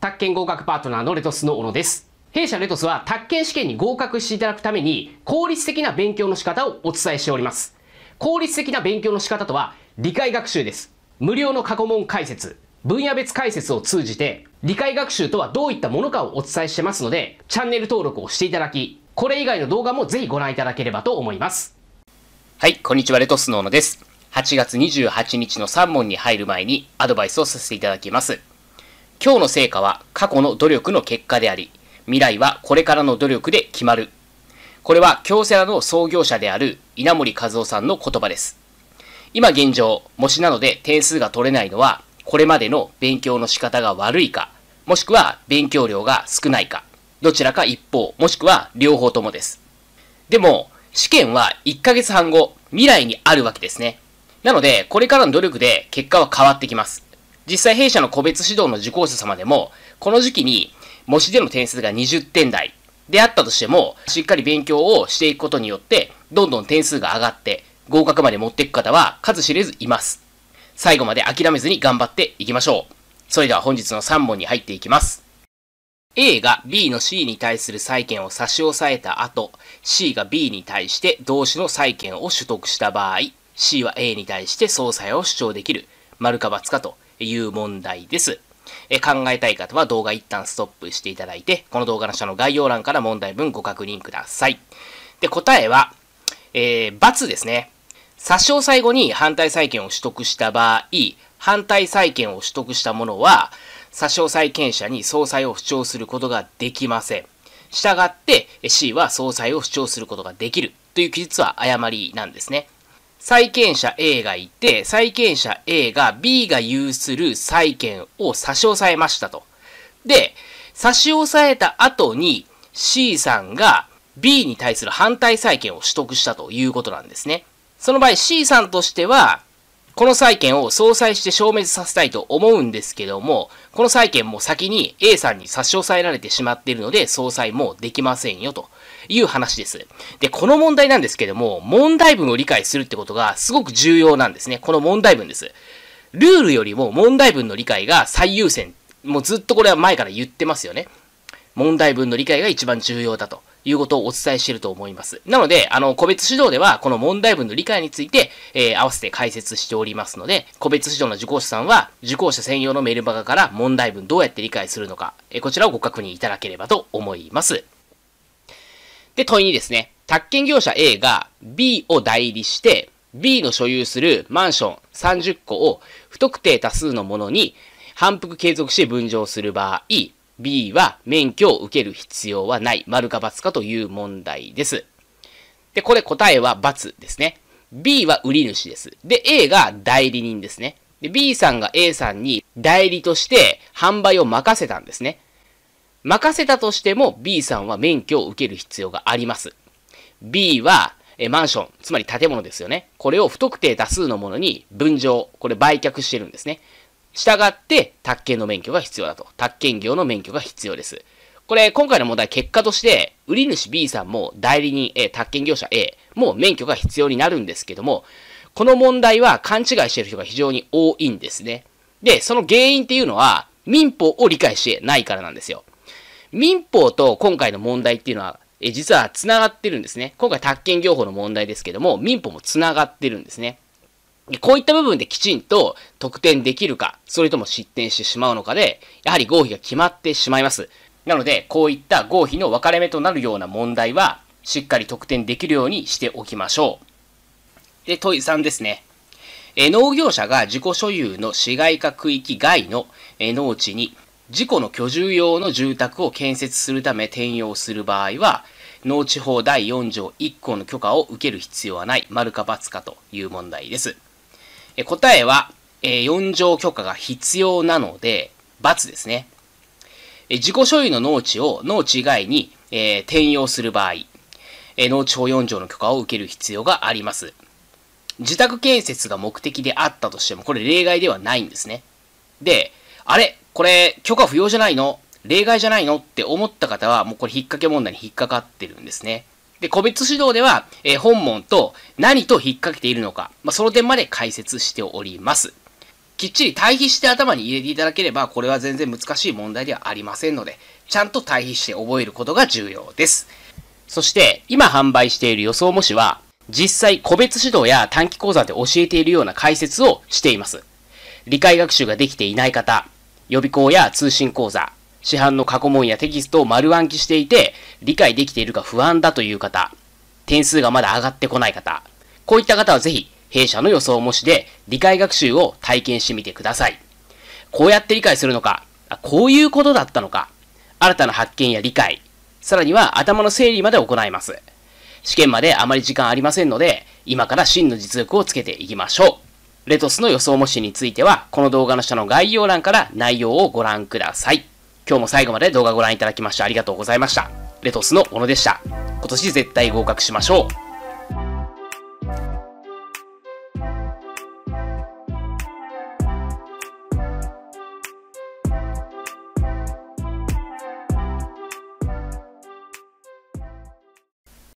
宅建合格パートナーのレトスの小野です。弊社レトスは宅建試験に合格していただくために効率的な勉強の仕方をお伝えしております。効率的な勉強の仕方とは理解学習です。無料の過去問解説、分野別解説を通じて理解学習とはどういったものかをお伝えしてますのでチャンネル登録をしていただき、これ以外の動画もぜひご覧いただければと思います。はい、こんにちはレトスの小野です。8月28日の3問に入る前にアドバイスをさせていただきます。今日の成果は過去の努力の結果であり、未来はこれからの努力で決まる。これは京セラの創業者である稲森和夫さんの言葉です。今現状、模試なので点数が取れないのは、これまでの勉強の仕方が悪いか、もしくは勉強量が少ないか、どちらか一方、もしくは両方ともです。でも、試験は1ヶ月半後、未来にあるわけですね。なので、これからの努力で結果は変わってきます。実際弊社の個別指導の受講者様でも、この時期に模試での点数が20点台であったとしても、しっかり勉強をしていくことによって、どんどん点数が上がって、合格まで持っていく方は数知れずいます。最後まで諦めずに頑張っていきましょう。それでは本日の3問に入っていきます。A が B の C に対する債権を差し押さえた後、C が B に対して同種の債権を取得した場合、C は A に対して総裁を主張できる、丸か×かという問題です。え考えたい方は動画一旦ストップしていただいて、この動画の下の概要欄から問題文ご確認ください。で、答えは、えー、×ですね。殺傷最後に反対債権を取得した場合、反対債権を取得した者は、殺傷債権者に総裁を主張することができません。したがって C は総裁を主張することができるという記述は誤りなんですね。債権者 A がいて、債権者 A が B が有する債権を差し押さえましたと。で、差し押さえた後に C さんが B に対する反対債権を取得したということなんですね。その場合 C さんとしてはこの債権を相殺して消滅させたいと思うんですけども、この債権も先に A さんに差し押さえられてしまっているので、相殺もできませんよという話です。で、この問題なんですけども、問題文を理解するってことがすごく重要なんですね。この問題文です。ルールよりも問題文の理解が最優先。もうずっとこれは前から言ってますよね。問題文の理解が一番重要だと。いうことをお伝えしていると思います。なので、あの、個別指導では、この問題文の理解について、えー、合わせて解説しておりますので、個別指導の受講者さんは、受講者専用のメールマガから問題文どうやって理解するのか、えー、こちらをご確認いただければと思います。で、問いにですね、宅建業者 A が B を代理して、B の所有するマンション30個を不特定多数のものに反復継続して分譲する場合、B は免許を受ける必要はない。丸か×かという問題です。で、これ答えは×ですね。B は売り主です。で、A が代理人ですね。で、B さんが A さんに代理として販売を任せたんですね。任せたとしても B さんは免許を受ける必要があります。B はえマンション、つまり建物ですよね。これを不特定多数のものに分譲、これ売却してるんですね。したがって、宅建の免許が必要だと。宅建業の免許が必要です。これ、今回の問題、結果として、売り主 B さんも代理人 A、宅建業者 A も免許が必要になるんですけども、この問題は勘違いしている人が非常に多いんですね。で、その原因っていうのは、民法を理解してないからなんですよ。民法と今回の問題っていうのは、え実は繋がってるんですね。今回、宅建業法の問題ですけども、民法も繋がってるんですね。こういった部分できちんと得点できるか、それとも失点してしまうのかで、やはり合否が決まってしまいます。なので、こういった合否の分かれ目となるような問題は、しっかり得点できるようにしておきましょう。で、問い3ですね。え農業者が自己所有の市街化区域外のえ農地に自己の居住用の住宅を建設するため転用する場合は、農地法第4条1項の許可を受ける必要はない、丸か×かという問題です。え答えは、え4乗許可が必要なので、×ですね。え自己所有の農地を農地以外に、え転用する場合、え農地法4条の許可を受ける必要があります。自宅建設が目的であったとしても、これ例外ではないんですね。で、あれこれ許可不要じゃないの例外じゃないのって思った方は、もうこれ引っ掛け問題に引っかかってるんですね。で、個別指導では、えー、本門と何と引っ掛けているのか、まあ、その点まで解説しております。きっちり対比して頭に入れていただければ、これは全然難しい問題ではありませんので、ちゃんと対比して覚えることが重要です。そして、今販売している予想模試は、実際個別指導や短期講座で教えているような解説をしています。理解学習ができていない方、予備校や通信講座、市販の過去問やテキストを丸暗記していて、理解できているか不安だという方、点数がまだ上がってこない方、こういった方はぜひ、弊社の予想模試で理解学習を体験してみてください。こうやって理解するのか、こういうことだったのか、新たな発見や理解、さらには頭の整理まで行います。試験まであまり時間ありませんので、今から真の実力をつけていきましょう。レトスの予想模試については、この動画の下の概要欄から内容をご覧ください。今日も最後まで動画をご覧いただきましてありがとうございました。レトスの小野でした。今年絶対合格しましょう。